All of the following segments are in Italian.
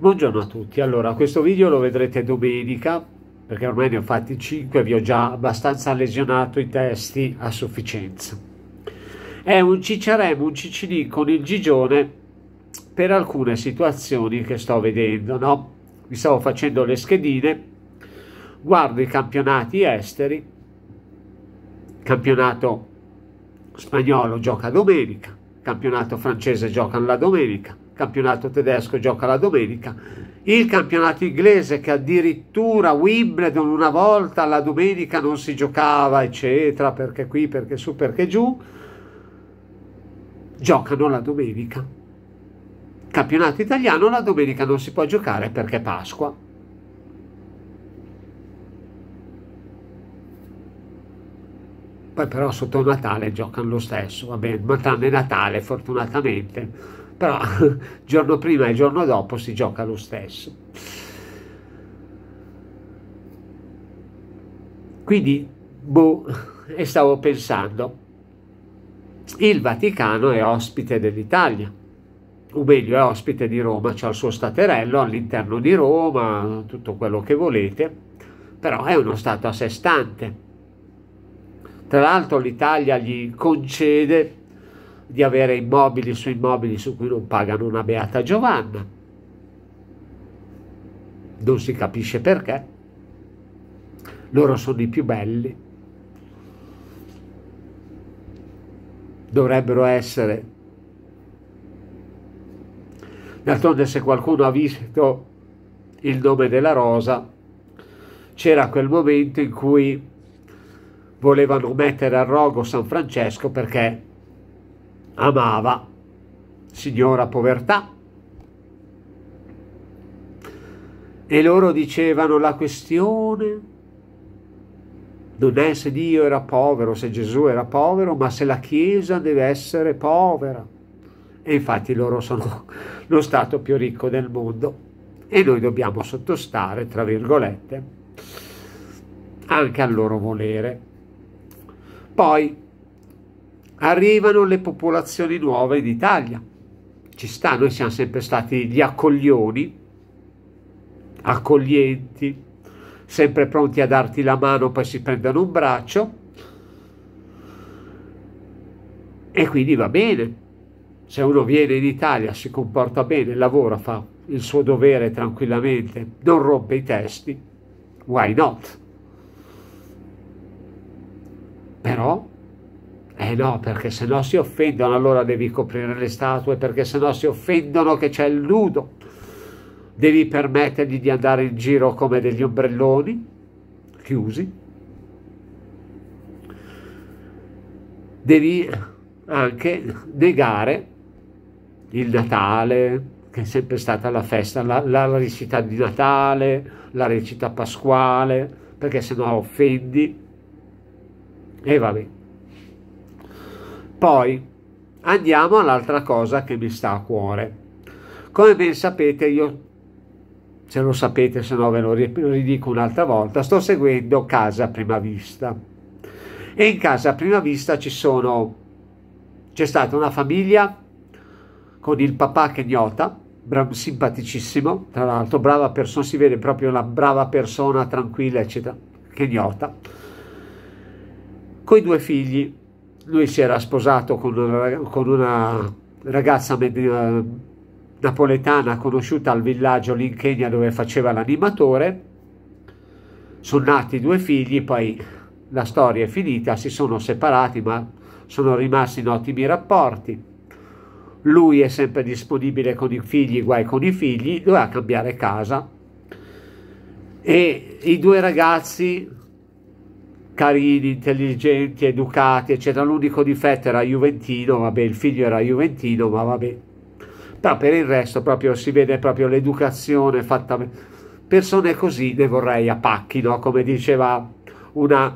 Buongiorno a tutti, allora questo video lo vedrete domenica perché ormai ne ho fatti 5 vi ho già abbastanza lesionato i testi a sufficienza. È un ciceremo, un cicilì con il gigione per alcune situazioni che sto vedendo, no? Mi stavo facendo le schedine, guardo i campionati esteri, campionato spagnolo gioca domenica, campionato francese gioca la domenica, campionato tedesco gioca la domenica, il campionato inglese che addirittura Wimbledon una volta la domenica non si giocava, eccetera, perché qui, perché su, perché giù, giocano la domenica. Campionato italiano la domenica non si può giocare perché è Pasqua. Poi però sotto Natale giocano lo stesso, va bene, ma tranne Natale fortunatamente però giorno prima e giorno dopo si gioca lo stesso. Quindi, boh, e stavo pensando, il Vaticano è ospite dell'Italia, o meglio è ospite di Roma, c'è il suo staterello all'interno di Roma, tutto quello che volete, però è uno Stato a sé stante. Tra l'altro l'Italia gli concede di avere immobili su immobili su cui non pagano una beata Giovanna. Non si capisce perché. Loro sono i più belli. Dovrebbero essere. D'altronde se qualcuno ha visto il nome della rosa, c'era quel momento in cui volevano mettere a rogo San Francesco perché amava. Signora povertà. E loro dicevano la questione non è se Dio era povero, se Gesù era povero, ma se la Chiesa deve essere povera. E infatti loro sono lo Stato più ricco del mondo e noi dobbiamo sottostare, tra virgolette, anche al loro volere. Poi arrivano le popolazioni nuove d'Italia. Ci sta, noi siamo sempre stati gli accoglioni, accoglienti, sempre pronti a darti la mano, poi si prendono un braccio. E quindi va bene. Se uno viene in Italia, si comporta bene, lavora, fa il suo dovere tranquillamente, non rompe i testi, why not? Però eh no, perché se no si offendono, allora devi coprire le statue, perché se no si offendono che c'è il nudo. Devi permettergli di andare in giro come degli ombrelloni chiusi. Devi anche negare il Natale, che è sempre stata la festa, la, la recita di Natale, la recita pasquale, perché se no offendi. E va bene. Poi andiamo all'altra cosa che mi sta a cuore. Come ben sapete, io se lo sapete, se no ve lo ridico un'altra volta, sto seguendo Casa Prima Vista. E in Casa Prima Vista ci sono, c'è stata una famiglia con il papà che gnota, brav- simpaticissimo, tra l'altro brava persona, si vede proprio una brava persona, tranquilla, eccetera, che gnota, con i due figli, lui si era sposato con una, con una ragazza eh, napoletana conosciuta al villaggio lì in Kenya dove faceva l'animatore, sono nati due figli, poi la storia è finita, si sono separati ma sono rimasti in ottimi rapporti. Lui è sempre disponibile con i figli, guai con i figli, doveva cambiare casa e i due ragazzi carini, intelligenti, educati, eccetera. L'unico difetto era Juventino, vabbè, il figlio era Juventino, ma vabbè. Però per il resto proprio si vede proprio l'educazione fatta... Persone così ne vorrei a pacchi, no? Come diceva una,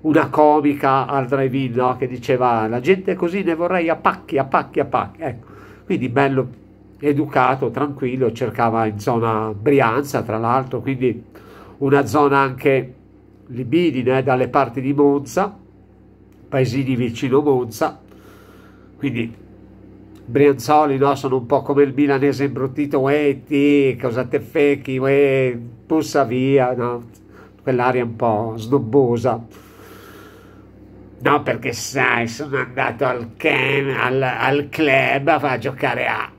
una comica al drive-in, no? Che diceva, la gente così ne vorrei a pacchi, a pacchi, a pacchi. Ecco, quindi bello, educato, tranquillo, cercava in zona Brianza, tra l'altro, quindi una zona anche libidine dalle parti di Monza, paesini vicino Monza, quindi Brianzoli no? sono un po' come il milanese imbruttito, uè cosa te fechi, uè, pussa via, no? quell'aria un po' snobbosa. No, perché sai, sono andato al, al, al club a giocare a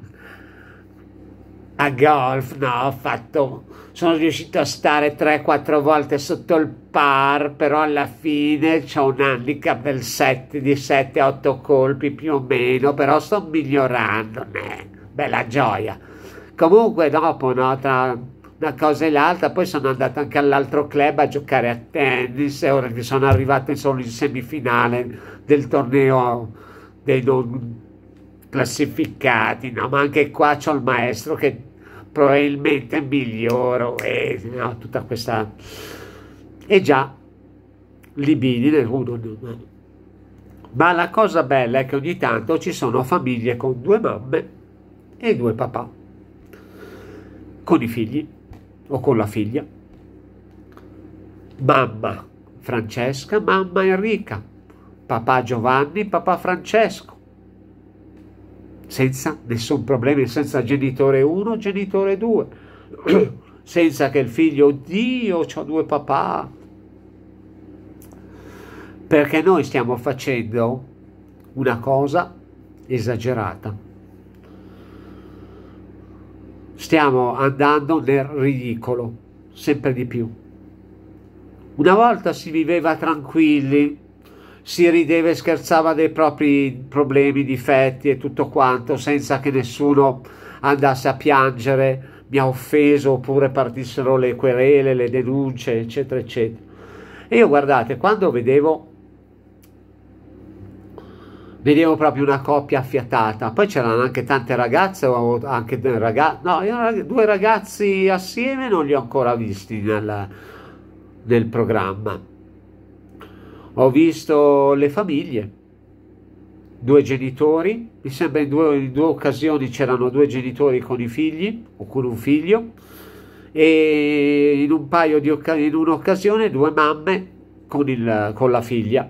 a golf, no, ho fatto, sono riuscito a stare 3-4 volte sotto il par, però alla fine ho un handicap del 7 di 7-8 colpi più o meno, però sto migliorando, né? bella gioia. Comunque dopo, no, tra una cosa e l'altra, poi sono andato anche all'altro club a giocare a tennis e ora mi sono arrivato solo in semifinale del torneo dei non classificati, no? ma anche qua c'ho il maestro che probabilmente miglioro e no, tutta questa... E già, libidine, uno, uno. Ma la cosa bella è che ogni tanto ci sono famiglie con due mamme e due papà, con i figli o con la figlia. Mamma Francesca, mamma Enrica, papà Giovanni, papà Francesco senza nessun problema, senza genitore 1, genitore 2, senza che il figlio, oddio, ho due papà. Perché noi stiamo facendo una cosa esagerata. Stiamo andando nel ridicolo, sempre di più. Una volta si viveva tranquilli, si rideva e scherzava dei propri problemi, difetti e tutto quanto, senza che nessuno andasse a piangere, mi ha offeso, oppure partissero le querele, le denunce, eccetera, eccetera. E io guardate, quando vedevo, vedevo proprio una coppia affiatata, poi c'erano anche tante ragazze, anche due ragazzi, no, io due ragazzi assieme non li ho ancora visti nel, nel programma ho visto le famiglie, due genitori, mi sembra in due, in due occasioni c'erano due genitori con i figli o con un figlio e in, un paio di in un'occasione due mamme con, il, con la figlia.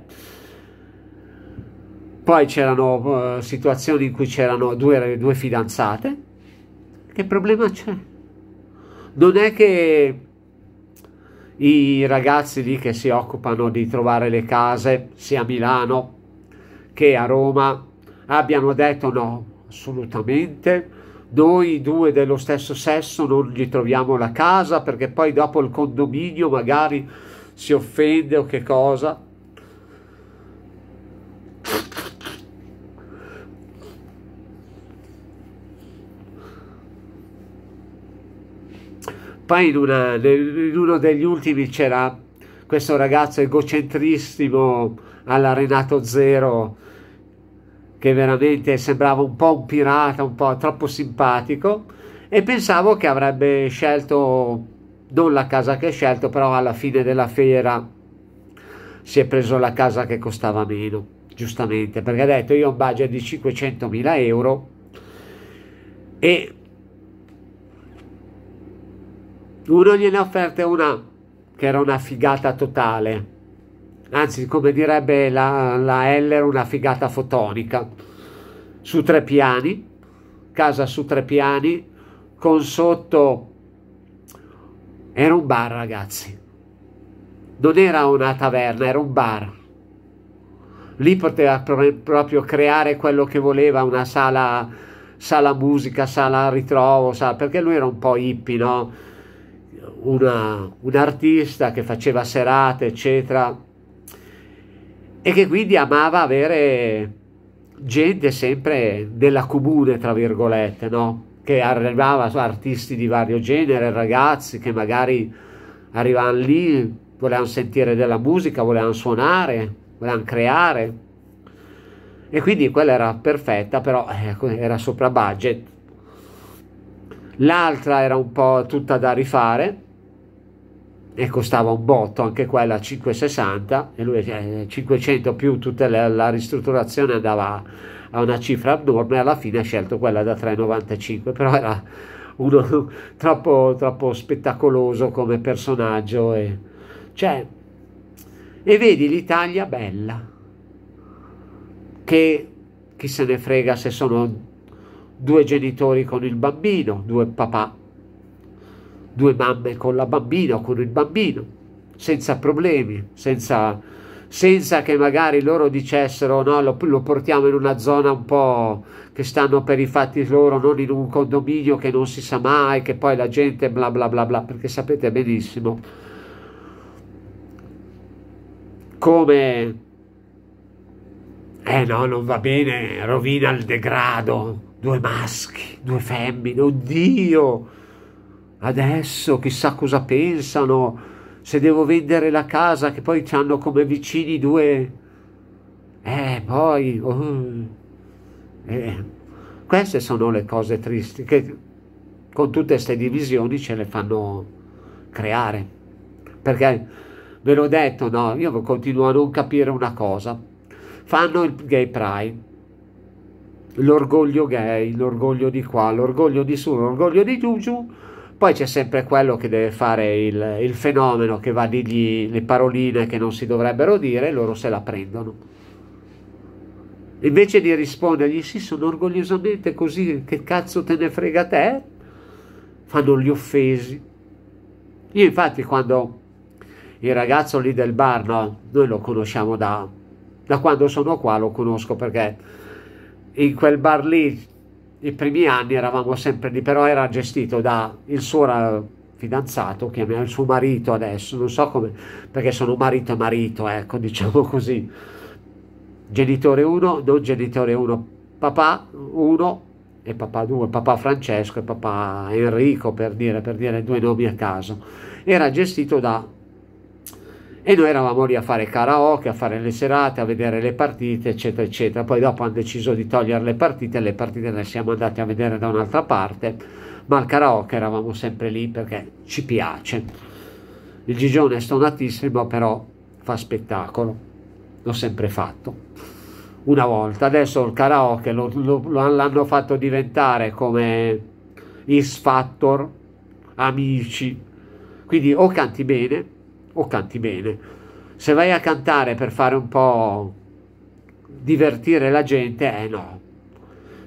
Poi c'erano uh, situazioni in cui c'erano due, due fidanzate. Che problema c'è? Non è che i ragazzi lì che si occupano di trovare le case sia a Milano che a Roma abbiano detto no, assolutamente. Noi due dello stesso sesso non gli troviamo la casa perché poi dopo il condominio magari si offende o che cosa. Poi in, una, in uno degli ultimi c'era questo ragazzo egocentrissimo alla Renato Zero che veramente sembrava un po' un pirata, un po' troppo simpatico e pensavo che avrebbe scelto non la casa che ha scelto, però alla fine della fiera si è preso la casa che costava meno, giustamente, perché ha detto io ho un budget di 500.000 euro e uno gliene ha offerte una che era una figata totale, anzi come direbbe la, la Heller una figata fotonica, su tre piani, casa su tre piani, con sotto era un bar ragazzi, non era una taverna, era un bar. Lì poteva pro proprio creare quello che voleva, una sala, sala musica, sala ritrovo, sala, perché lui era un po' hippie, no? una, un artista che faceva serate, eccetera, e che quindi amava avere gente sempre della comune, tra virgolette, no? che arrivava, so, artisti di vario genere, ragazzi che magari arrivavano lì, volevano sentire della musica, volevano suonare, volevano creare. E quindi quella era perfetta, però eh, era sopra budget. L'altra era un po' tutta da rifare, e costava un botto anche quella 560 e lui eh, 500 più tutta la, la, ristrutturazione andava a una cifra abnorme alla fine ha scelto quella da 3,95 però era uno troppo, troppo spettacoloso come personaggio e, cioè, e vedi l'Italia bella che chi se ne frega se sono due genitori con il bambino due papà due mamme con la bambina o con il bambino, senza problemi, senza, senza che magari loro dicessero no, lo, lo, portiamo in una zona un po' che stanno per i fatti loro, non in un condominio che non si sa mai, che poi la gente bla bla bla bla, perché sapete benissimo come... Eh no, non va bene, rovina il degrado, due maschi, due femmine, oddio! Adesso chissà cosa pensano, se devo vendere la casa che poi ci hanno come vicini due... Eh, poi... Oh, eh. Queste sono le cose tristi che con tutte queste divisioni ce le fanno creare. Perché ve l'ho detto, no, io continuo a non capire una cosa. Fanno il gay pride l'orgoglio gay, l'orgoglio di qua, l'orgoglio di su, l'orgoglio di giù giù, poi c'è sempre quello che deve fare il, il fenomeno, che va a dirgli le paroline che non si dovrebbero dire e loro se la prendono. Invece di rispondergli sì, sono orgogliosamente così, che cazzo te ne frega te? Fanno gli offesi. Io infatti quando il ragazzo lì del bar, no, noi lo conosciamo da, da quando sono qua, lo conosco perché in quel bar lì i primi anni eravamo sempre lì, però era gestito da il suo fidanzato, chiamiamo il suo marito adesso, non so come, perché sono marito e marito, ecco, diciamo così. Genitore 1, non genitore 1, papà 1 e papà 2, papà Francesco e papà Enrico, per dire, per dire due nomi a caso. Era gestito da e noi eravamo lì a fare karaoke, a fare le serate, a vedere le partite, eccetera, eccetera. Poi dopo hanno deciso di togliere le partite, le partite le siamo andate a vedere da un'altra parte, ma al karaoke eravamo sempre lì perché ci piace. Il Gigione è stonatissimo, però fa spettacolo, l'ho sempre fatto. Una volta, adesso il karaoke lo, l'hanno fatto diventare come X Factor, amici. Quindi o canti bene o canti bene. Se vai a cantare per fare un po' divertire la gente, eh no.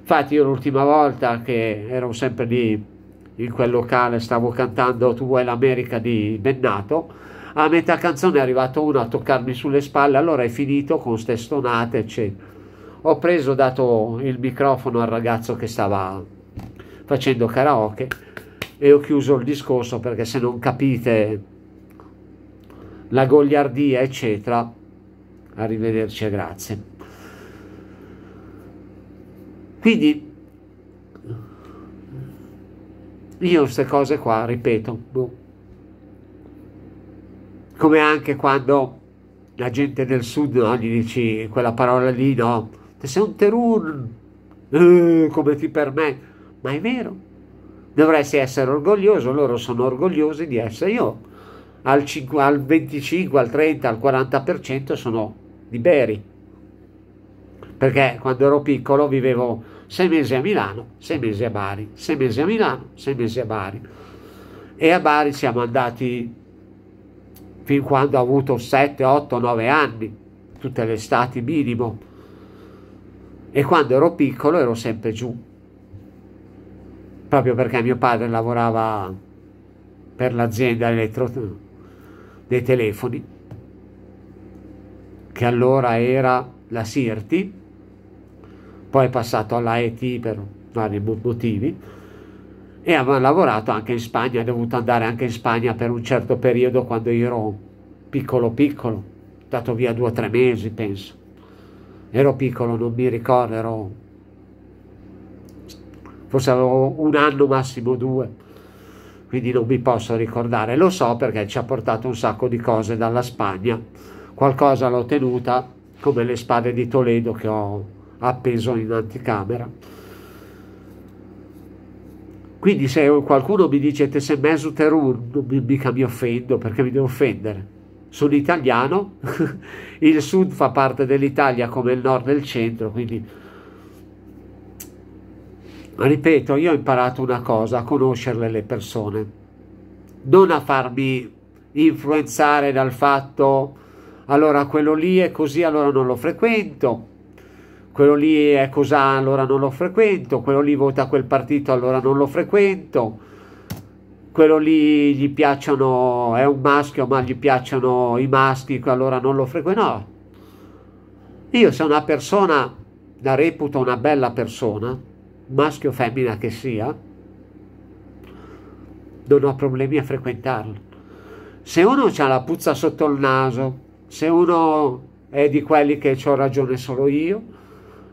Infatti io l'ultima volta che ero sempre lì in quel locale, stavo cantando Tu vuoi l'America di Bennato, a metà canzone è arrivato uno a toccarmi sulle spalle, allora è finito con ste stonate, eccetera. Ho preso, dato il microfono al ragazzo che stava facendo karaoke e ho chiuso il discorso perché se non capite la goliardia, eccetera. Arrivederci e grazie. Quindi io queste cose qua, ripeto, boh. come anche quando la gente del sud no, gli dici quella parola lì, no, te sei un terun, uh, eh, come ti per me, ma è vero, dovresti essere orgoglioso, loro sono orgogliosi di essere io al, 5, al 25, al 30, al 40% sono di Beri. Perché quando ero piccolo vivevo sei mesi a Milano, sei mesi a Bari, sei mesi a Milano, sei mesi a Bari. E a Bari siamo andati fin quando ho avuto 7, 8, 9 anni, tutte le estati minimo. E quando ero piccolo ero sempre giù, proprio perché mio padre lavorava per l'azienda elettro dei telefoni, che allora era la Sirti, poi è passato alla ET per vari motivi, e aveva lavorato anche in Spagna, è dovuto andare anche in Spagna per un certo periodo quando ero piccolo piccolo, dato via due o tre mesi penso. Ero piccolo, non mi ricordo, ero... forse avevo un anno, massimo due quindi non mi posso ricordare, lo so perché ci ha portato un sacco di cose dalla Spagna, qualcosa l'ho tenuta come le spade di Toledo che ho appeso in anticamera. Quindi se qualcuno mi dice te sei mesuterun, non mi, mica mi offendo perché mi devo offendere. Sono italiano, il sud fa parte dell'Italia come il nord e il centro, quindi ripeto, io ho imparato una cosa, a conoscerle le persone, non a farmi influenzare dal fatto allora quello lì è così, allora non lo frequento, quello lì è cos'ha, allora non lo frequento, quello lì vota quel partito, allora non lo frequento, quello lì gli piacciono, è un maschio, ma gli piacciono i maschi, allora non lo frequento, no. Io se una persona la reputo una bella persona, maschio o femmina che sia, non ho problemi a frequentarlo. Se uno ha la puzza sotto il naso, se uno è di quelli che ho ragione solo io,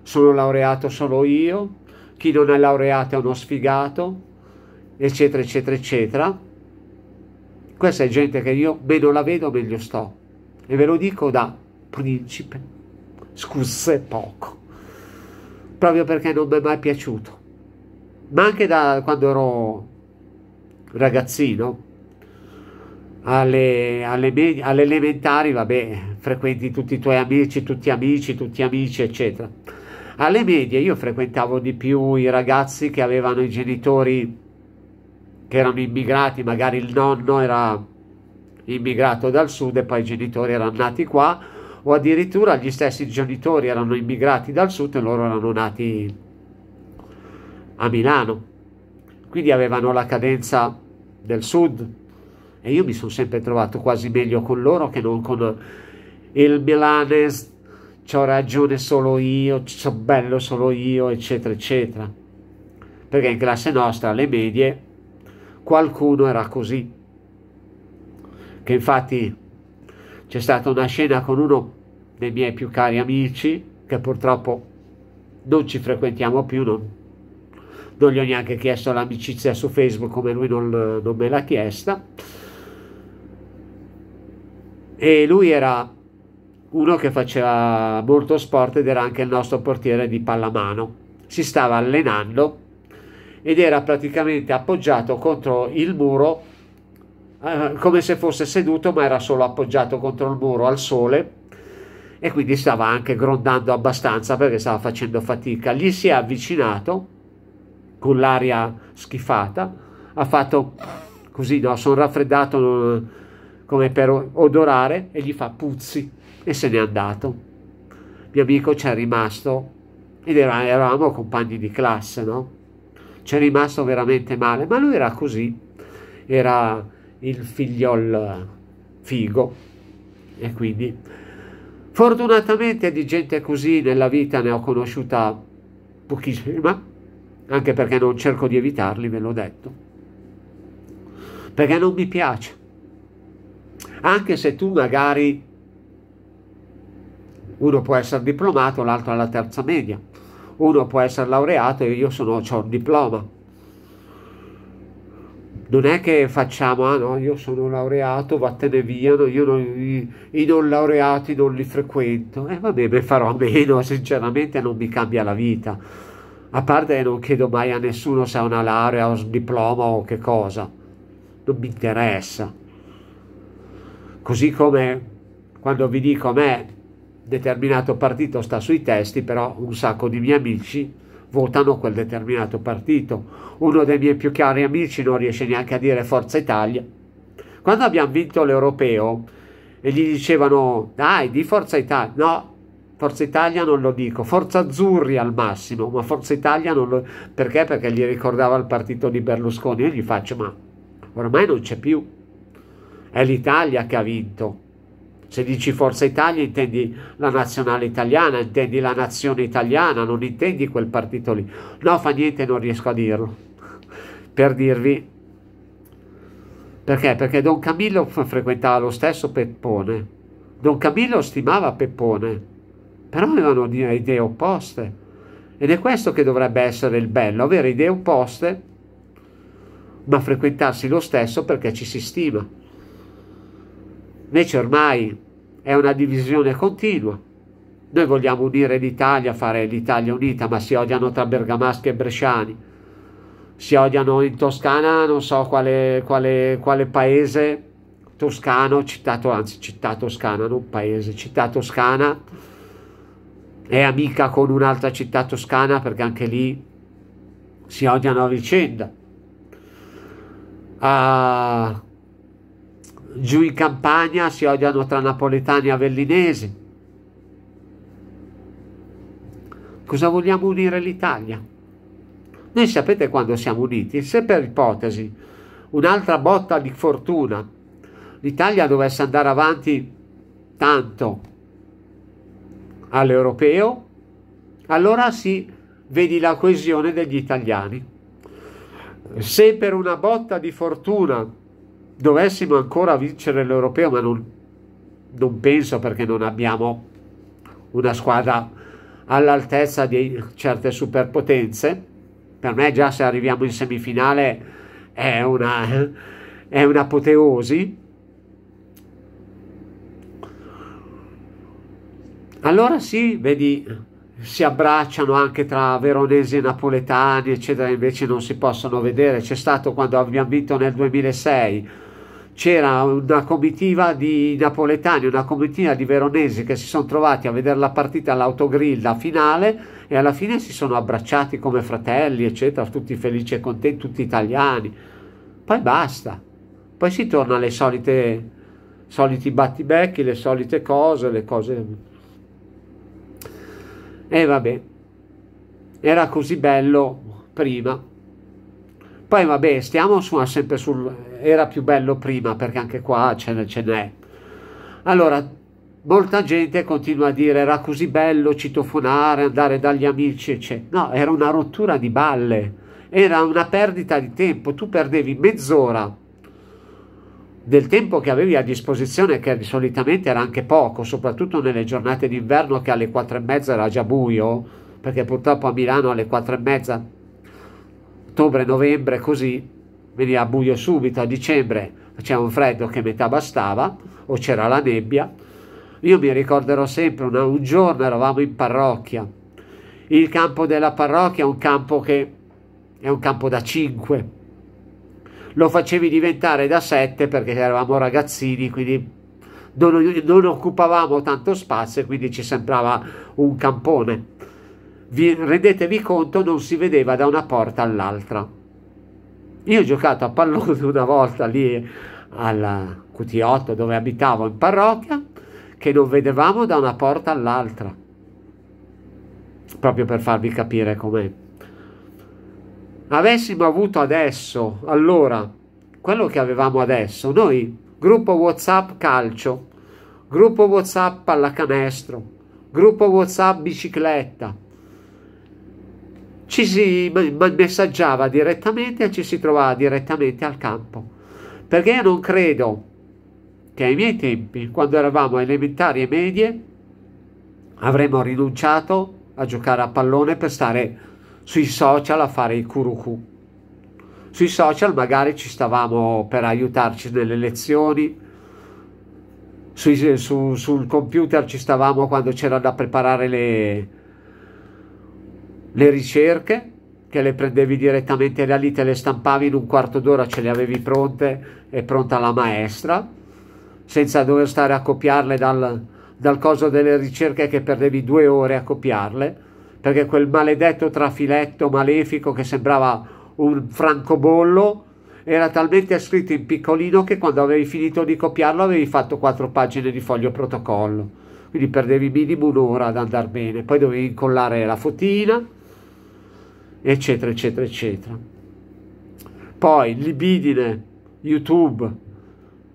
sono laureato solo io, chi non è laureato è uno sfigato, eccetera, eccetera, eccetera. Questa è gente che io meno la vedo meglio sto. E ve lo dico da principe. Scusse poco proprio perché non mi è mai piaciuto. Ma anche da quando ero ragazzino, alle, alle, alle elementari, vabbè, frequenti tutti i tuoi amici, tutti amici, tutti amici, eccetera. Alle medie io frequentavo di più i ragazzi che avevano i genitori che erano immigrati, magari il nonno era immigrato dal sud e poi i genitori erano nati qua, o addirittura gli stessi genitori erano immigrati dal sud e loro erano nati a Milano, quindi avevano la cadenza del sud e io mi sono sempre trovato quasi meglio con loro che non con il milanese, ho ragione solo io, sono bello solo io, eccetera, eccetera. Perché in classe nostra, alle medie, qualcuno era così, che infatti c'è stata una scena con uno dei miei più cari amici, che purtroppo non ci frequentiamo più, non, non gli ho neanche chiesto l'amicizia su Facebook come lui non, non me l'ha chiesta. E lui era uno che faceva molto sport ed era anche il nostro portiere di pallamano. Si stava allenando ed era praticamente appoggiato contro il muro eh, come se fosse seduto ma era solo appoggiato contro il muro al sole e quindi stava anche grondando abbastanza perché stava facendo fatica. Gli si è avvicinato con l'aria schifata, ha fatto così, no, sono raffreddato come per odorare e gli fa puzzi e se n'è andato. Mio amico ci è rimasto ed eravamo compagni di classe, no? C'è rimasto veramente male, ma lui era così, era il figliol figo e quindi fortunatamente di gente così nella vita ne ho conosciuta pochissima anche perché non cerco di evitarli ve l'ho detto perché non mi piace anche se tu magari uno può essere diplomato l'altro alla terza media uno può essere laureato e io sono, ho un diploma non è che facciamo, ah no, io sono laureato, vattene via, no, io non, i, i, non laureati non li frequento. E eh, va bene, farò a meno, sinceramente non mi cambia la vita. A parte non chiedo mai a nessuno se ha una laurea o un diploma o che cosa. Non mi interessa. Così come quando vi dico a me determinato partito sta sui testi, però un sacco di miei amici votano quel determinato partito. Uno dei miei più cari amici non riesce neanche a dire Forza Italia. Quando abbiamo vinto l'europeo e gli dicevano dai di Forza Italia, no, Forza Italia non lo dico, Forza Azzurri al massimo, ma Forza Italia non lo... perché? Perché gli ricordava il partito di Berlusconi, io gli faccio ma ormai non c'è più, è l'Italia che ha vinto. Se dici Forza Italia intendi la nazionale italiana, intendi la nazione italiana, non intendi quel partito lì. No, fa niente, non riesco a dirlo. Per dirvi perché? Perché Don Camillo frequentava lo stesso Peppone. Don Camillo stimava Peppone, però avevano idee opposte. Ed è questo che dovrebbe essere il bello, avere idee opposte, ma frequentarsi lo stesso perché ci si stima. Invece ormai è una divisione continua. Noi vogliamo unire l'Italia, fare l'Italia unita, ma si odiano tra bergamaschi e bresciani. Si odiano in Toscana, non so quale, quale, quale paese toscano, città, anzi città toscana, non paese, città toscana, è amica con un'altra città toscana perché anche lì si odiano a vicenda. Ah, giù in campagna si odiano tra napoletani e avellinesi. Cosa vogliamo unire l'Italia? Noi sapete quando siamo uniti? Se per ipotesi un'altra botta di fortuna l'Italia dovesse andare avanti tanto all'europeo, allora sì, vedi la coesione degli italiani. Se per una botta di fortuna dovessimo ancora vincere l'Europeo, ma non, non penso perché non abbiamo una squadra all'altezza di certe superpotenze, per me già se arriviamo in semifinale è una, è un'apoteosi. Allora sì, vedi, si abbracciano anche tra veronesi e napoletani, eccetera, invece non si possono vedere. C'è stato quando abbiamo vinto nel 2006 c'era una comitiva di napoletani, una comitiva di veronesi che si sono trovati a vedere la partita all'autogrill, la finale, e alla fine si sono abbracciati come fratelli, eccetera, tutti felici e contenti, tutti italiani. Poi basta, poi si torna alle solite, soliti battibecchi, le solite cose, le cose... E vabbè, era così bello prima. Poi vabbè, stiamo su, sempre sul... era più bello prima perché anche qua ce n'è. Allora, molta gente continua a dire era così bello citofonare, andare dagli amici, eccetera. No, era una rottura di balle, era una perdita di tempo, tu perdevi mezz'ora del tempo che avevi a disposizione, che solitamente era anche poco, soprattutto nelle giornate d'inverno che alle quattro e mezza era già buio, perché purtroppo a Milano alle quattro e mezza ottobre, novembre, così veniva buio subito, a dicembre faceva un freddo che metà bastava o c'era la nebbia. Io mi ricorderò sempre, una, un giorno eravamo in parrocchia, il campo della parrocchia è un campo che è un campo da 5, lo facevi diventare da 7 perché eravamo ragazzini, quindi non, non occupavamo tanto spazio e quindi ci sembrava un campone vi rendetevi conto non si vedeva da una porta all'altra. Io ho giocato a pallone una volta lì al QT8 dove abitavo in parrocchia che non vedevamo da una porta all'altra. Proprio per farvi capire com'è. Avessimo avuto adesso, allora, quello che avevamo adesso, noi, gruppo WhatsApp calcio, gruppo WhatsApp pallacanestro, gruppo WhatsApp bicicletta, ci si messaggiava direttamente e ci si trovava direttamente al campo. Perché io non credo che ai miei tempi, quando eravamo elementari e medie, avremmo rinunciato a giocare a pallone per stare sui social a fare i curucu. Sui social magari ci stavamo per aiutarci nelle lezioni, sui, su, sul computer ci stavamo quando c'era da preparare le, le ricerche che le prendevi direttamente da lì, te le stampavi in un quarto d'ora, ce le avevi pronte e pronta la maestra, senza dover stare a copiarle dal, dal coso delle ricerche che perdevi due ore a copiarle, perché quel maledetto trafiletto malefico che sembrava un francobollo era talmente scritto in piccolino che quando avevi finito di copiarlo avevi fatto quattro pagine di foglio protocollo, quindi perdevi minimo un'ora ad andare bene, poi dovevi incollare la fotina eccetera, eccetera, eccetera. Poi libidine, YouTube,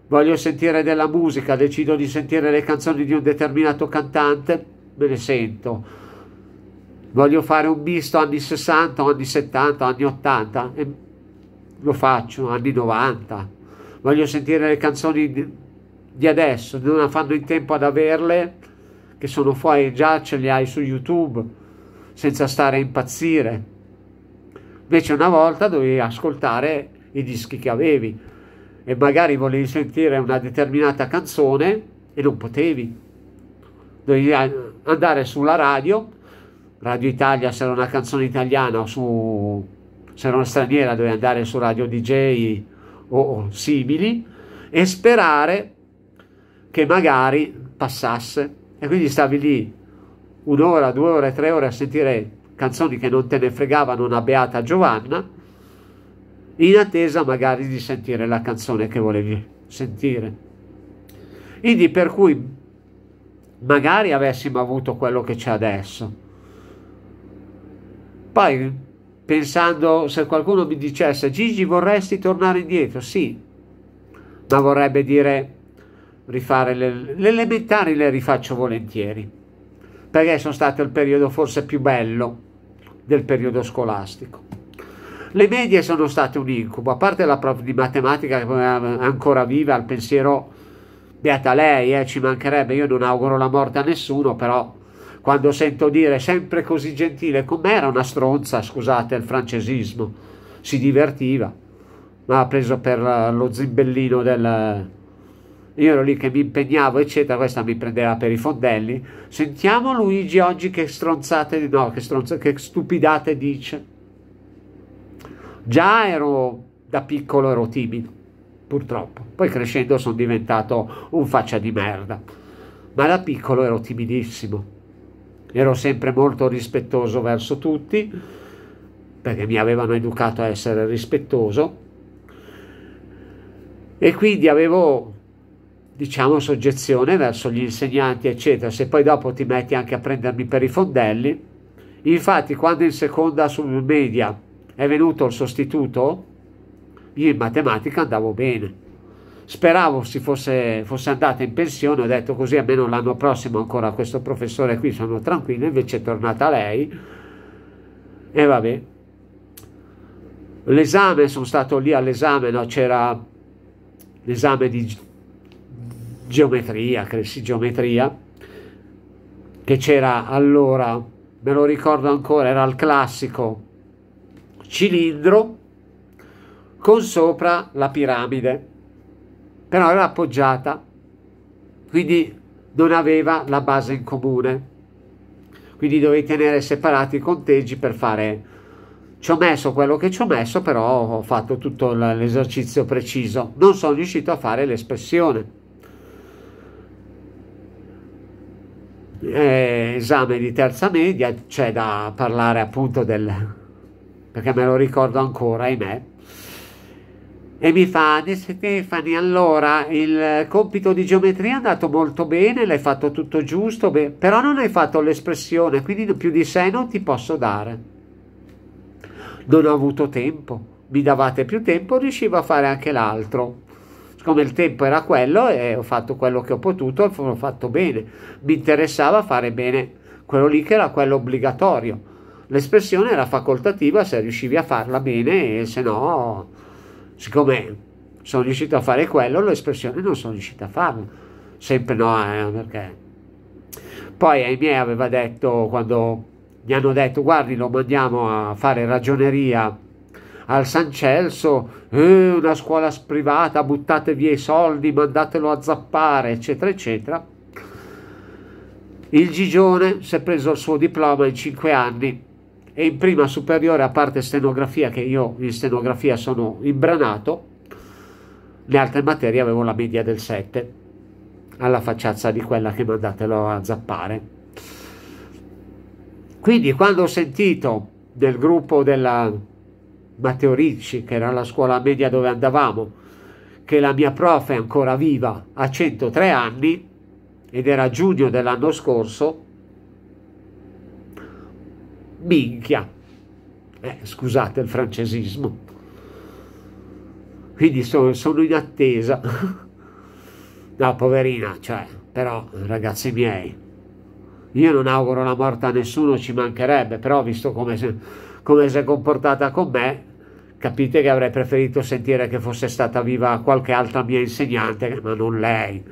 voglio sentire della musica, decido di sentire le canzoni di un determinato cantante, me le sento. Voglio fare un misto anni 60, anni 70, anni 80, e lo faccio, anni 90. Voglio sentire le canzoni di adesso, non fanno in tempo ad averle, che sono fuori già, ce le hai su YouTube, senza stare a impazzire Invece una volta dovevi ascoltare i dischi che avevi e magari volevi sentire una determinata canzone e non potevi. Dovevi andare sulla radio, Radio Italia se era una canzone italiana o su, se era una straniera dovevi andare su Radio DJ o, o simili e sperare che magari passasse. E quindi stavi lì un'ora, due ore, tre ore a sentire canzoni che non te ne fregavano una beata Giovanna, in attesa magari di sentire la canzone che volevi sentire. Quindi per cui magari avessimo avuto quello che c'è adesso. Poi pensando se qualcuno mi dicesse Gigi vorresti tornare indietro, sì, ma vorrebbe dire rifare le, le elementari le rifaccio volentieri perché sono stato il periodo forse più bello del periodo scolastico. Le medie sono state un incubo, a parte la prof di matematica che è ancora viva, al pensiero beata lei, eh, ci mancherebbe, io non auguro la morte a nessuno, però quando sento dire sempre così gentile con me era una stronza, scusate il francesismo, si divertiva, ma ha preso per lo zimbellino del, io ero lì che mi impegnavo, eccetera, questa mi prendeva per i fondelli. Sentiamo Luigi oggi che stronzate di no, che, stronzate, che stupidate dice. Già ero da piccolo ero timido, purtroppo. Poi crescendo sono diventato un faccia di merda. Ma da piccolo ero timidissimo. Ero sempre molto rispettoso verso tutti, perché mi avevano educato a essere rispettoso. E quindi avevo diciamo soggezione verso gli insegnanti eccetera se poi dopo ti metti anche a prendermi per i fondelli infatti quando in seconda submedia è venuto il sostituto io in matematica andavo bene speravo si fosse, fosse andata in pensione ho detto così almeno l'anno prossimo ancora questo professore qui sono tranquillo invece è tornata lei e vabbè l'esame sono stato lì all'esame no? c'era l'esame di geometria, geometria che c'era allora, me lo ricordo ancora, era il classico cilindro con sopra la piramide, però era appoggiata, quindi non aveva la base in comune, quindi dovevi tenere separati i conteggi per fare, ci ho messo quello che ci ho messo, però ho fatto tutto l'esercizio preciso, non sono riuscito a fare l'espressione. eh, esame di terza media c'è da parlare appunto del perché me lo ricordo ancora ahimè e mi fa Stefani allora il compito di geometria è andato molto bene l'hai fatto tutto giusto beh, però non hai fatto l'espressione quindi più di 6 non ti posso dare non ho avuto tempo mi davate più tempo riuscivo a fare anche l'altro siccome il tempo era quello e eh, ho fatto quello che ho potuto, l'ho fatto bene, mi interessava fare bene quello lì che era quello obbligatorio. L'espressione era facoltativa se riuscivi a farla bene e se no, siccome sono riuscito a fare quello, l'espressione non sono riuscito a farla. Sempre no, eh, perché... Poi ai miei aveva detto, quando mi hanno detto guardi lo mandiamo a fare ragioneria al San Celso, eh, una scuola privata, buttate via i soldi, mandatelo a zappare, eccetera, eccetera. Il Gigione si è preso il suo diploma in cinque anni e in prima superiore, a parte stenografia, che io in stenografia sono imbranato, le altre materie avevo la media del 7, alla facciata di quella che mandatelo a zappare. Quindi quando ho sentito del gruppo della Matteo Ricci, che era la scuola media dove andavamo, che la mia prof è ancora viva a 103 anni ed era giugno dell'anno scorso, minchia, eh, scusate il francesismo, quindi sono, sono in attesa, no poverina, cioè, però ragazzi miei, io non auguro la morte a nessuno, ci mancherebbe, però visto come... Se, come si è comportata con me, capite che avrei preferito sentire che fosse stata viva qualche altra mia insegnante, ma non lei.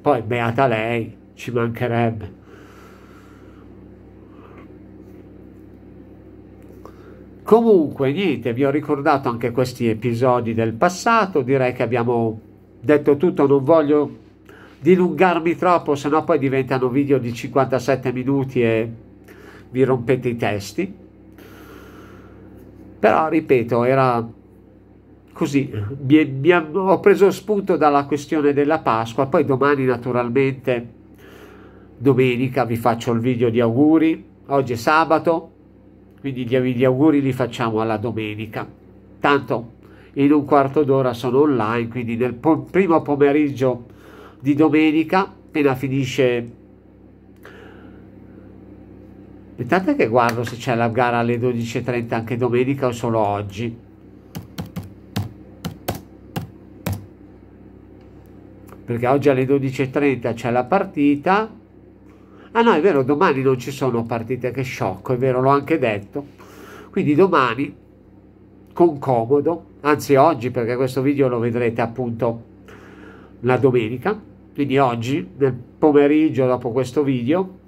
Poi beata lei, ci mancherebbe. Comunque, niente, vi ho ricordato anche questi episodi del passato, direi che abbiamo detto tutto, non voglio dilungarmi troppo, sennò poi diventano video di 57 minuti e vi rompete i testi. Però, ripeto, era così. Mi, mi, ho preso spunto dalla questione della Pasqua, poi domani naturalmente, domenica, vi faccio il video di auguri. Oggi è sabato, quindi gli auguri li facciamo alla domenica. Tanto in un quarto d'ora sono online, quindi nel po primo pomeriggio di domenica, appena finisce Intanto che guardo se c'è la gara alle 12.30 anche domenica o solo oggi. Perché oggi alle 12.30 c'è la partita. Ah no, è vero, domani non ci sono partite, che sciocco, è vero, l'ho anche detto. Quindi domani, con comodo, anzi oggi perché questo video lo vedrete appunto la domenica, quindi oggi, nel pomeriggio dopo questo video,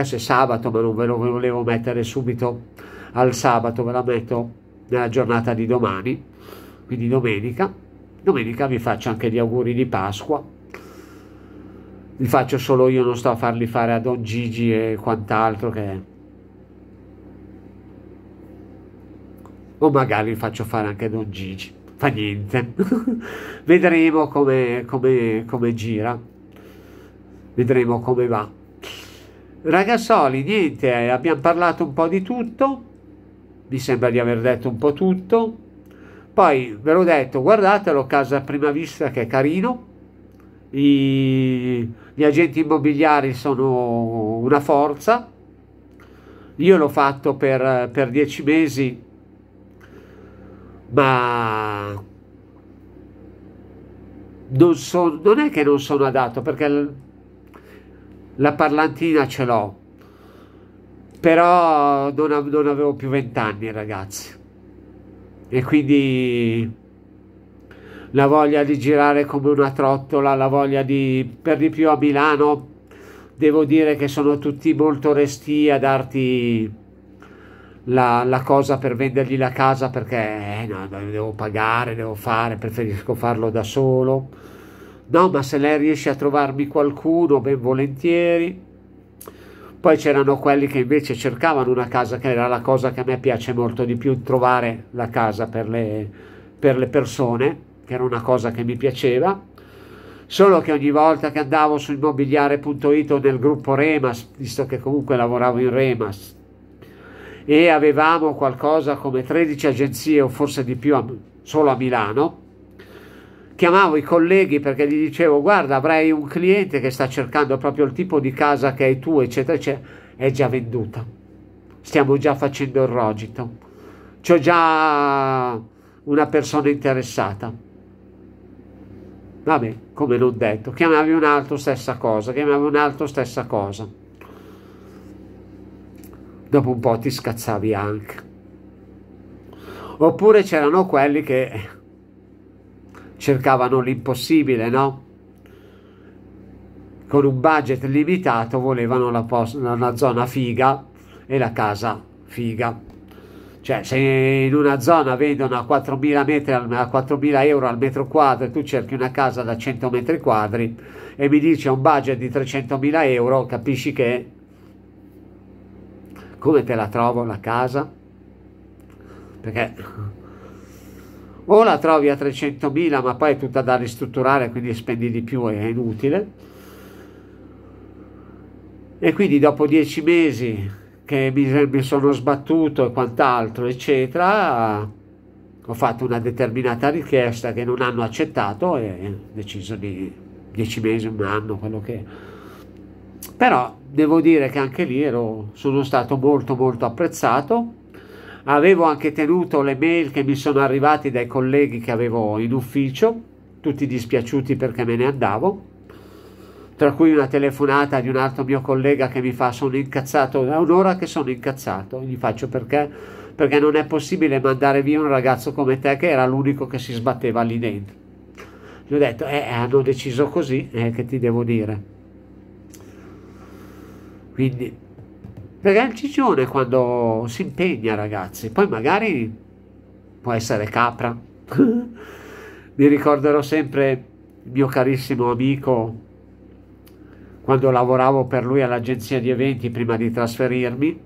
adesso è sabato ma non ve lo volevo mettere subito al sabato ve la metto nella giornata di domani quindi domenica domenica vi faccio anche gli auguri di Pasqua li faccio solo io non sto a farli fare a Don Gigi e quant'altro che o magari li faccio fare anche a Don Gigi fa niente vedremo come, come, come gira vedremo come va Ragazzoli, niente, eh, abbiamo parlato un po' di tutto, mi sembra di aver detto un po' tutto, poi ve l'ho detto, guardatelo, Casa a Prima Vista che è carino, I, gli agenti immobiliari sono una forza, io l'ho fatto per, per dieci mesi, ma non, so, non è che non sono adatto perché la parlantina ce l'ho però non, non avevo più vent'anni ragazzi e quindi la voglia di girare come una trottola, la voglia di per di più a Milano devo dire che sono tutti molto resti a darti la, la cosa per vendergli la casa perché eh, no, devo pagare, devo fare, preferisco farlo da solo. No, ma se lei riesce a trovarmi qualcuno, ben volentieri. Poi c'erano quelli che invece cercavano una casa, che era la cosa che a me piace molto di più, trovare la casa per le, per le persone, che era una cosa che mi piaceva. Solo che ogni volta che andavo su immobiliare.it o nel gruppo Remas, visto che comunque lavoravo in Remas, e avevamo qualcosa come 13 agenzie o forse di più solo a Milano, chiamavo i colleghi perché gli dicevo guarda avrei un cliente che sta cercando proprio il tipo di casa che hai tu eccetera eccetera è già venduta stiamo già facendo il rogito c'ho già una persona interessata vabbè come l'ho detto chiamavi un altro stessa cosa chiamavi un altro stessa cosa dopo un po' ti scazzavi anche oppure c'erano quelli che cercavano l'impossibile, no? Con un budget limitato volevano la una zona figa e la casa figa. Cioè, se in una zona vendono a 4.000, metri, a 4.000 euro al metro quadro e tu cerchi una casa da 100 metri quadri e mi dici un budget di 300.000 euro, capisci che come te la trovo la casa? Perché o la trovi a 300.000 ma poi è tutta da ristrutturare quindi spendi di più e è inutile e quindi dopo dieci mesi che mi, mi sono sbattuto e quant'altro eccetera ho fatto una determinata richiesta che non hanno accettato e ho deciso di dieci mesi, un anno, quello che... Però devo dire che anche lì ero, sono stato molto molto apprezzato avevo anche tenuto le mail che mi sono arrivate dai colleghi che avevo in ufficio, tutti dispiaciuti perché me ne andavo, tra cui una telefonata di un altro mio collega che mi fa sono incazzato, è un'ora che sono incazzato, gli faccio perché? Perché non è possibile mandare via un ragazzo come te che era l'unico che si sbatteva lì dentro. Gli ho detto, eh, eh hanno deciso così, eh, che ti devo dire. Quindi perché è il Gigione quando si impegna, ragazzi. Poi magari può essere capra. Mi ricorderò sempre il mio carissimo amico quando lavoravo per lui all'agenzia di eventi prima di trasferirmi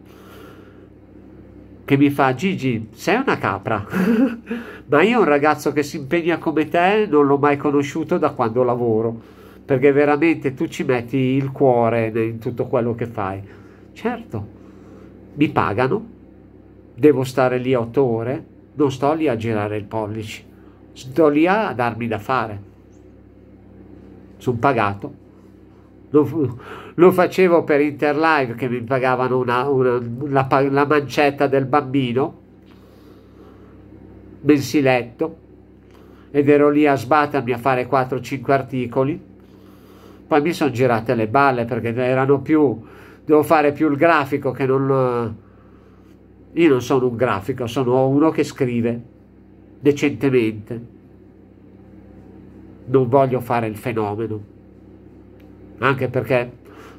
che mi fa Gigi sei una capra ma io un ragazzo che si impegna come te non l'ho mai conosciuto da quando lavoro perché veramente tu ci metti il cuore in tutto quello che fai Certo, mi pagano, devo stare lì otto ore, non sto lì a girare il pollice, sto lì a darmi da fare. Sono pagato. Lo, lo, facevo per Interlive che mi pagavano una, una, la, la mancetta del bambino, mensiletto, ed ero lì a sbattermi a fare 4-5 articoli. Poi mi sono girate le balle perché erano più devo fare più il grafico che non... Eh, io non sono un grafico, sono uno che scrive decentemente. Non voglio fare il fenomeno, anche perché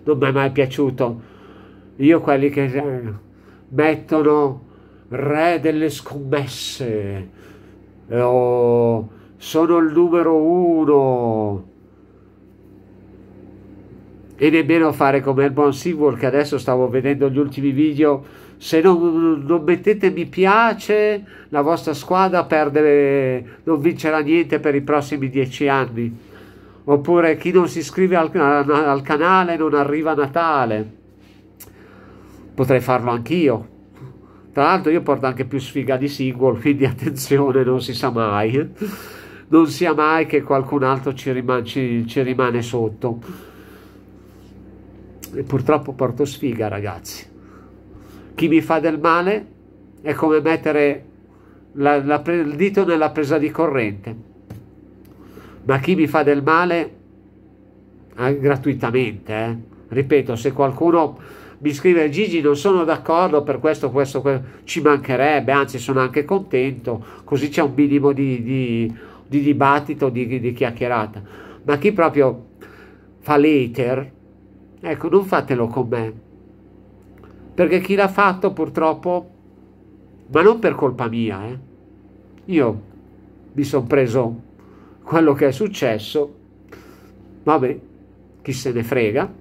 non mi è mai piaciuto. Io quelli che eh, mettono re delle scommesse, eh, o sono il numero uno, e nemmeno fare come il buon Seymour che adesso stavo vedendo gli ultimi video se non, non, mettete mi piace la vostra squadra perde, non vincerà niente per i prossimi dieci anni oppure chi non si iscrive al, al canale non arriva a Natale potrei farlo anch'io tra l'altro io porto anche più sfiga di Seymour quindi attenzione non si sa mai non sia mai che qualcun altro ci, rim ci, ci rimane sotto e purtroppo porto sfiga, ragazzi. Chi mi fa del male è come mettere la, la, il dito nella presa di corrente. Ma chi mi fa del male eh, gratuitamente, eh. ripeto, se qualcuno mi scrive Gigi non sono d'accordo per questo, questo, questo, ci mancherebbe, anzi sono anche contento, così c'è un minimo di, di, di dibattito, di, di chiacchierata. Ma chi proprio fa l'hater, Ecco, non fatelo con me, perché chi l'ha fatto purtroppo, ma non per colpa mia, eh. io mi sono preso quello che è successo, vabbè, chi se ne frega.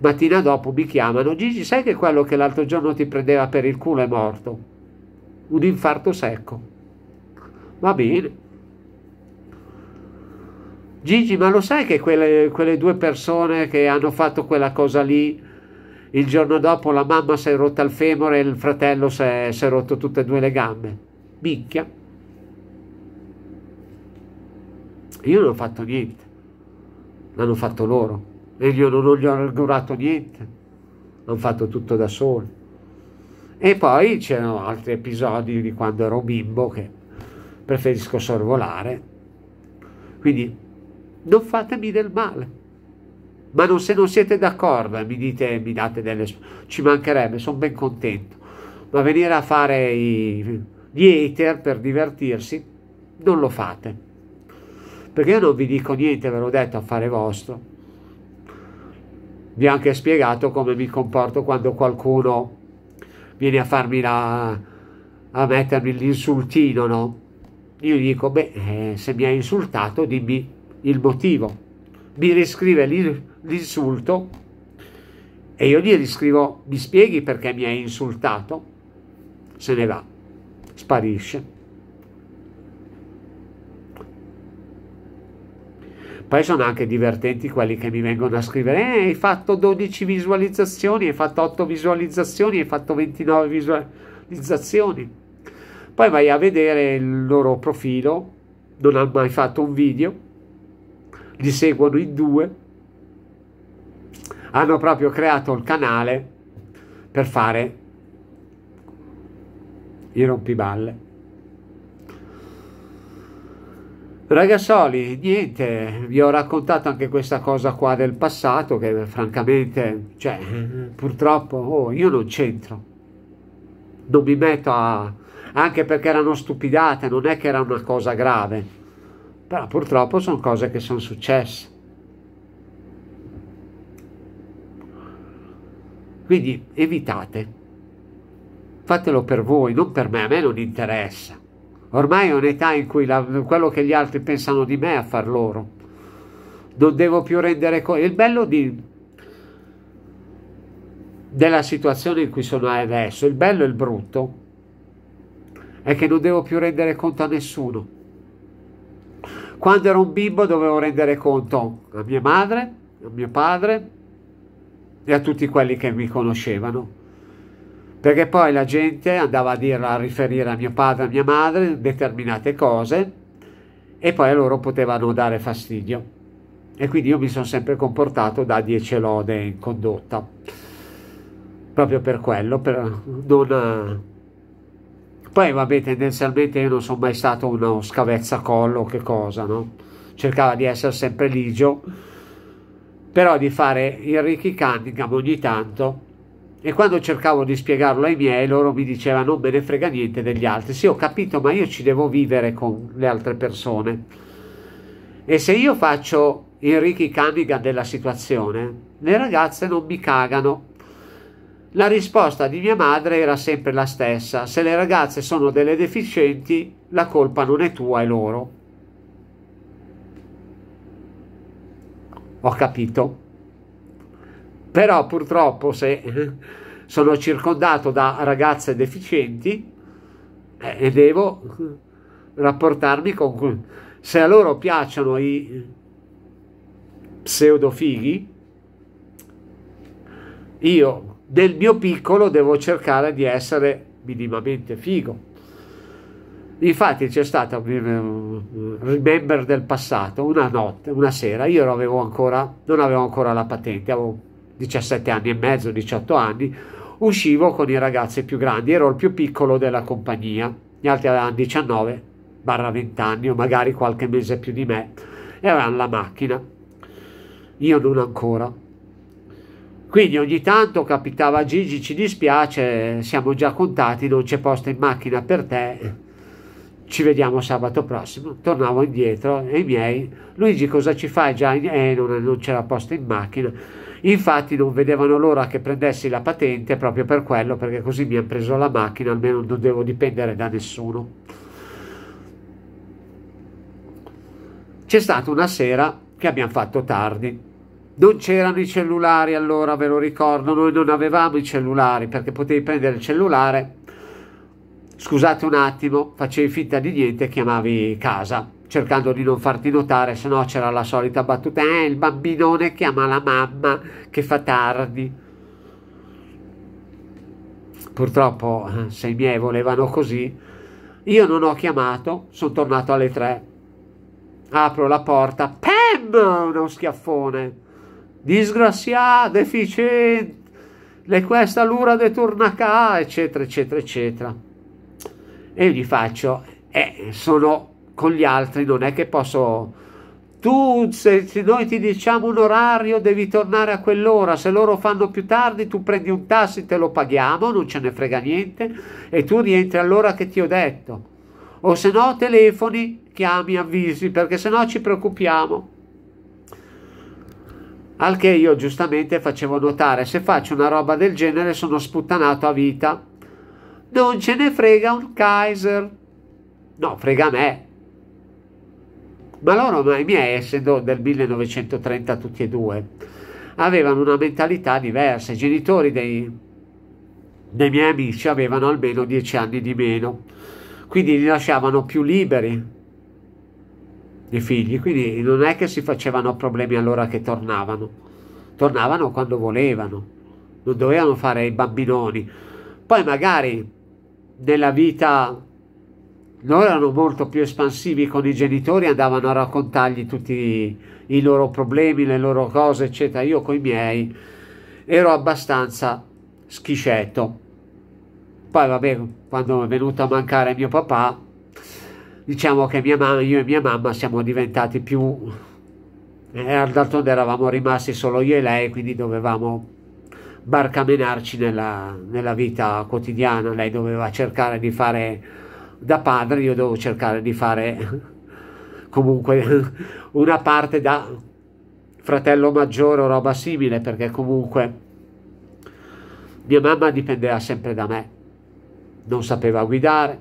Mattina dopo mi chiamano, Gigi, sai che quello che l'altro giorno ti prendeva per il culo è morto? Un infarto secco. Va bene, Gigi, ma lo sai che quelle, quelle due persone che hanno fatto quella cosa lì, il giorno dopo la mamma si è rotta il femore e il fratello si è, si è rotto tutte e due le gambe? Minchia. Io non ho fatto niente, l'hanno fatto loro e io non gli ho augurato niente, hanno fatto tutto da soli. E poi c'erano altri episodi di quando ero bimbo che preferisco sorvolare. Quindi non fatemi del male. Ma non, se non siete d'accordo e eh, mi dite, mi date delle... ci mancherebbe, sono ben contento. Ma venire a fare i, gli hater per divertirsi, non lo fate. Perché io non vi dico niente, ve l'ho detto, a fare vostro. Vi ho anche spiegato come mi comporto quando qualcuno viene a farmi la... a mettermi l'insultino, no? Io dico, beh, eh, se mi hai insultato, dimmi il motivo, mi riscrive l'insulto e io gli riscrivo mi spieghi perché mi hai insultato, se ne va, sparisce. Poi sono anche divertenti quelli che mi vengono a scrivere: eh, hai fatto 12 visualizzazioni, hai fatto 8 visualizzazioni, hai fatto 29 visualizzazioni. Poi vai a vedere il loro profilo, non hanno mai fatto un video li seguono in due, hanno proprio creato il canale per fare i rompiballe. Ragazzoli, niente, vi ho raccontato anche questa cosa qua del passato che francamente, cioè, purtroppo oh, io non c'entro, non mi metto a... anche perché erano stupidate, non è che era una cosa grave però purtroppo sono cose che sono successe. Quindi evitate, fatelo per voi, non per me, a me non interessa. Ormai è un'età in cui la, quello che gli altri pensano di me è a far loro. Non devo più rendere conto. Il bello di, della situazione in cui sono adesso, il bello e il brutto, è che non devo più rendere conto a nessuno. Quando ero un bimbo dovevo rendere conto a mia madre, a mio padre e a tutti quelli che mi conoscevano. Perché poi la gente andava a dirla, a riferire a mio padre a mia madre determinate cose e poi a loro potevano dare fastidio. E quindi io mi sono sempre comportato da dieci lode in condotta, proprio per quello, per non poi vabbè, tendenzialmente io non sono mai stato uno scavezzacollo, che cosa, no? Cercava di essere sempre ligio, però di fare il Ricky Cunningham ogni tanto. E quando cercavo di spiegarlo ai miei, loro mi dicevano non me ne frega niente degli altri. Sì, ho capito, ma io ci devo vivere con le altre persone. E se io faccio il Ricky Cunningham della situazione, le ragazze non mi cagano la risposta di mia madre era sempre la stessa, se le ragazze sono delle deficienti, la colpa non è tua, è loro. Ho capito. Però purtroppo se sono circondato da ragazze deficienti eh, e devo rapportarmi con... Se a loro piacciono i pseudofighi, io nel mio piccolo devo cercare di essere minimamente figo. Infatti c'è stata eh, un remember del passato, una notte, una sera, io non avevo ancora, non avevo ancora la patente, avevo 17 anni e mezzo, 18 anni, uscivo con i ragazzi più grandi, ero il più piccolo della compagnia, gli altri avevano 19 barra 20 anni o magari qualche mese più di me e avevano la macchina, io non ancora quindi ogni tanto capitava Gigi, ci dispiace, siamo già contati, non c'è posto in macchina per te, ci vediamo sabato prossimo. Tornavo indietro e i miei, Luigi cosa ci fai già? Eh, non, non c'era posto in macchina. Infatti non vedevano l'ora che prendessi la patente proprio per quello, perché così mi hanno preso la macchina, almeno non devo dipendere da nessuno. C'è stata una sera che abbiamo fatto tardi non c'erano i cellulari allora, ve lo ricordo, noi non avevamo i cellulari perché potevi prendere il cellulare, scusate un attimo, facevi finta di niente e chiamavi casa, cercando di non farti notare, se no c'era la solita battuta, eh il bambinone chiama la mamma che fa tardi. Purtroppo eh, se i miei volevano così, io non ho chiamato, sono tornato alle tre, apro la porta, PEM! Uno schiaffone disgraziato, deficiente, le questa l'ura de tornare qua, eccetera, eccetera, eccetera. E io gli faccio, eh, sono con gli altri, non è che posso... Tu, se noi ti diciamo un orario, devi tornare a quell'ora, se loro fanno più tardi, tu prendi un tassi, te lo paghiamo, non ce ne frega niente, e tu rientri all'ora che ti ho detto. O se no, telefoni, chiami, avvisi, perché se no ci preoccupiamo. Al che io giustamente facevo notare, se faccio una roba del genere sono sputtanato a vita. Non ce ne frega un Kaiser. No, frega me. Ma loro, ma i miei, essendo del 1930 tutti e due, avevano una mentalità diversa. I genitori dei, dei miei amici avevano almeno dieci anni di meno, quindi li lasciavano più liberi i figli, quindi non è che si facevano problemi allora che tornavano, tornavano quando volevano, non dovevano fare i bambinoni. Poi magari nella vita loro erano molto più espansivi con i genitori, andavano a raccontargli tutti i loro problemi, le loro cose, eccetera. Io con i miei ero abbastanza schiscetto. Poi vabbè, quando è venuto a mancare mio papà, diciamo che mia, io e mia mamma siamo diventati più... Eh, D'altronde eravamo rimasti solo io e lei, quindi dovevamo barcamenarci nella, nella vita quotidiana. Lei doveva cercare di fare da padre, io dovevo cercare di fare comunque una parte da fratello maggiore o roba simile, perché comunque mia mamma dipendeva sempre da me, non sapeva guidare,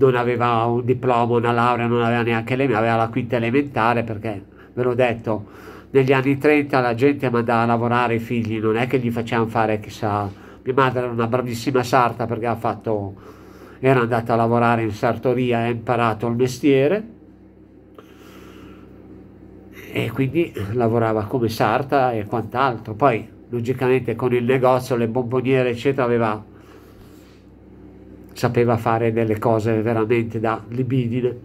non aveva un diploma, una laurea, non aveva neanche lei, aveva la quinta elementare perché, ve l'ho detto, negli anni 30 la gente mandava a lavorare i figli, non è che gli facevano fare chissà, mia madre era una bravissima sarta perché ha fatto, era andata a lavorare in sartoria e ha imparato il mestiere e quindi lavorava come sarta e quant'altro, poi logicamente con il negozio, le bomboniere eccetera aveva sapeva fare delle cose veramente da libidine.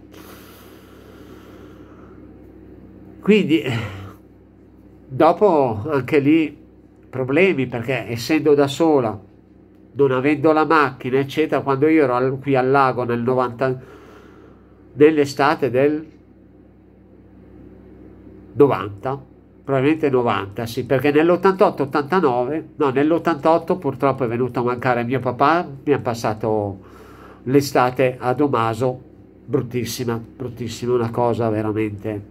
Quindi dopo anche lì problemi perché essendo da sola, non avendo la macchina, eccetera, quando io ero qui al lago nel 90 nell'estate del 90 probabilmente 90, sì, perché nell'88-89, no, nell'88 purtroppo è venuto a mancare mio papà, mi ha passato l'estate a Domaso, bruttissima, bruttissima, una cosa veramente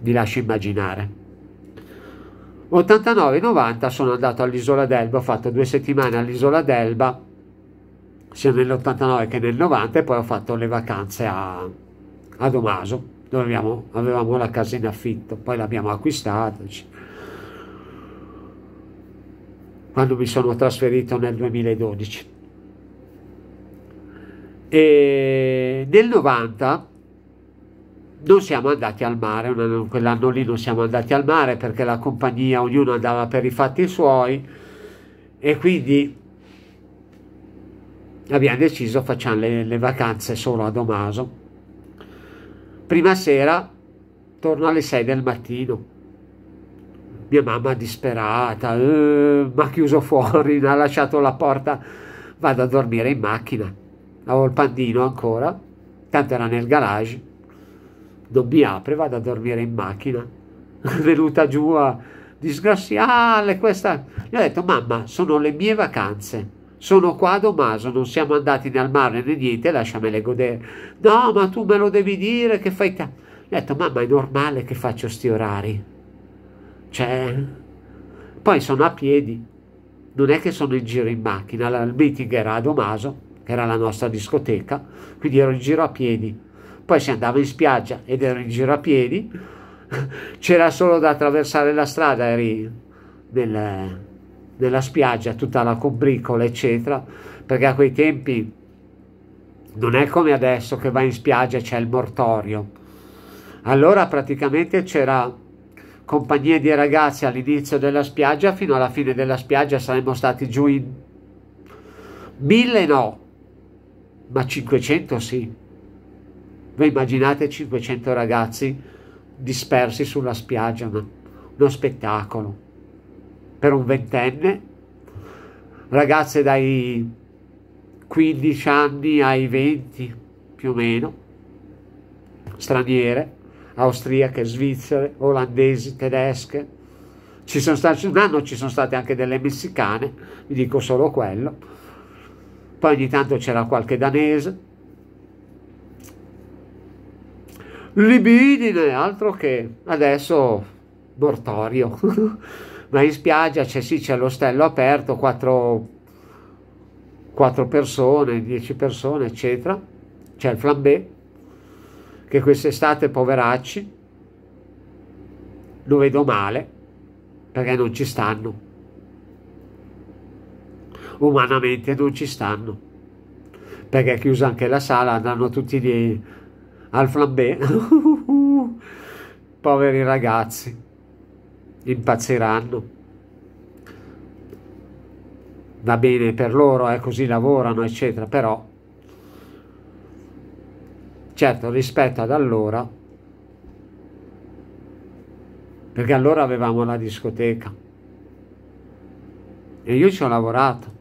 vi lascio immaginare. 89-90 sono andato all'isola d'Elba, ho fatto due settimane all'isola d'Elba, sia nell'89 che nel 90, e poi ho fatto le vacanze a, a Domaso noi avevamo, avevamo la casa in affitto, poi l'abbiamo acquistata. Quando mi sono trasferito nel 2012. E nel 90 non siamo andati al mare, quell'anno lì non siamo andati al mare perché la compagnia, ognuno andava per i fatti suoi e quindi abbiamo deciso facciamo le, le vacanze solo a Domaso prima sera torno alle 6 del mattino. Mia mamma disperata, eh, mi ha chiuso fuori, mi ha lasciato la porta, vado a dormire in macchina. Avevo il pandino ancora, tanto era nel garage, non mi apre, vado a dormire in macchina. Venuta giù a disgraziale questa. Gli ho detto, mamma, sono le mie vacanze sono qua a Domaso, non siamo andati né al mare né niente, lasciamele godere. No, ma tu me lo devi dire, che fai... Ta-? Ho detto, mamma, è normale che faccio sti orari. Cioè... Poi sono a piedi, non è che sono in giro in macchina, il meeting era a Domaso, che era la nostra discoteca, quindi ero in giro a piedi. Poi si andava in spiaggia ed ero in giro a piedi, c'era solo da attraversare la strada, eri nel, della spiaggia, tutta la combricola, eccetera, perché a quei tempi non è come adesso che vai in spiaggia e c'è il mortorio. Allora praticamente c'era compagnia di ragazzi all'inizio della spiaggia, fino alla fine della spiaggia saremmo stati giù in mille no, ma 500 sì. Voi immaginate 500 ragazzi dispersi sulla spiaggia, uno spettacolo per un ventenne, ragazze dai 15 anni ai 20 più o meno, straniere, austriache, svizzere, olandesi, tedesche, ci sono state un anno ci sono state anche delle messicane, vi dico solo quello, poi ogni tanto c'era qualche danese, libidine, altro che adesso mortorio. ma in spiaggia c'è sì c'è l'ostello aperto, 4, 4 persone, 10 persone eccetera, c'è il flambé che quest'estate poveracci lo vedo male perché non ci stanno umanamente non ci stanno perché è chiusa anche la sala andranno tutti lì al flambé poveri ragazzi impazziranno. Va bene per loro, eh, così lavorano, eccetera, però certo rispetto ad allora, perché allora avevamo la discoteca e io ci ho lavorato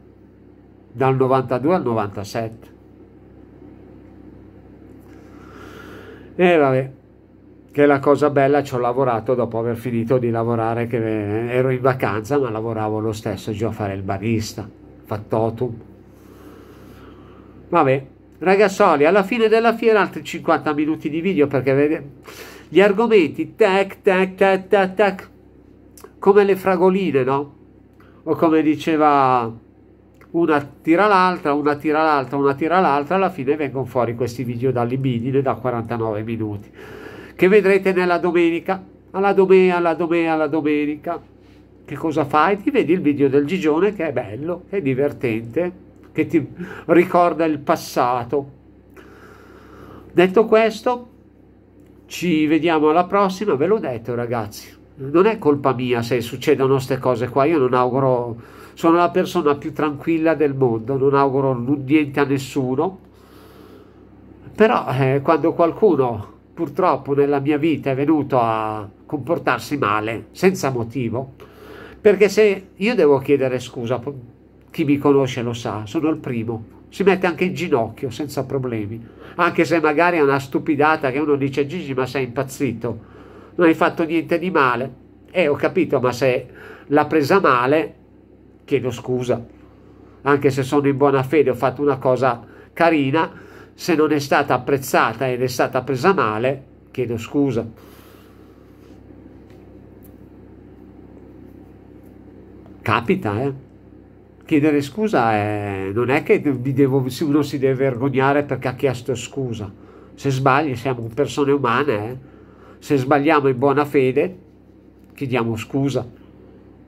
dal 92 al 97. E vabbè che è la cosa bella, ci ho lavorato dopo aver finito di lavorare, che ero in vacanza ma lavoravo lo stesso, già a fare il barista, fattotum. Vabbè, ragazzoli, alla fine della fiera altri 50 minuti di video perché vede, gli argomenti, tac, tac, tac, tac, tac, come le fragoline, no? O come diceva una tira l'altra, una tira l'altra, una tira l'altra, alla fine vengono fuori questi video da libidine da 49 minuti che vedrete nella domenica. Alla domenica, alla domenica, alla domenica. Che cosa fai? Ti vedi il video del Gigione che è bello, che è divertente, che ti ricorda il passato. Detto questo, ci vediamo alla prossima, ve l'ho detto ragazzi. Non è colpa mia se succedono queste cose qua, io non auguro, sono la persona più tranquilla del mondo, non auguro niente a nessuno, però eh, quando qualcuno purtroppo nella mia vita è venuto a comportarsi male, senza motivo, perché se io devo chiedere scusa, chi mi conosce lo sa, sono il primo, si mette anche in ginocchio senza problemi, anche se magari è una stupidata che uno dice Gigi ma sei impazzito, non hai fatto niente di male, e eh, ho capito ma se l'ha presa male chiedo scusa, anche se sono in buona fede, ho fatto una cosa carina, se non è stata apprezzata ed è stata presa male, chiedo scusa. Capita, eh? Chiedere scusa è... non è che devo... uno si deve vergognare perché ha chiesto scusa. Se sbagli siamo persone umane, eh? Se sbagliamo in buona fede, chiediamo scusa.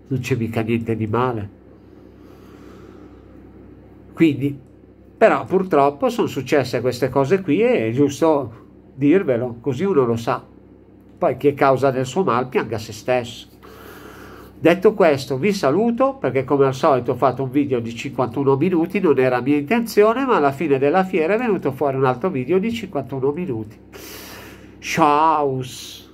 Non c'è mica niente di male. Quindi però purtroppo sono successe queste cose qui e è giusto dirvelo, così uno lo sa. Poi chi è causa del suo mal pianga se stesso. Detto questo, vi saluto perché come al solito ho fatto un video di 51 minuti, non era mia intenzione, ma alla fine della fiera è venuto fuori un altro video di 51 minuti. Ciao!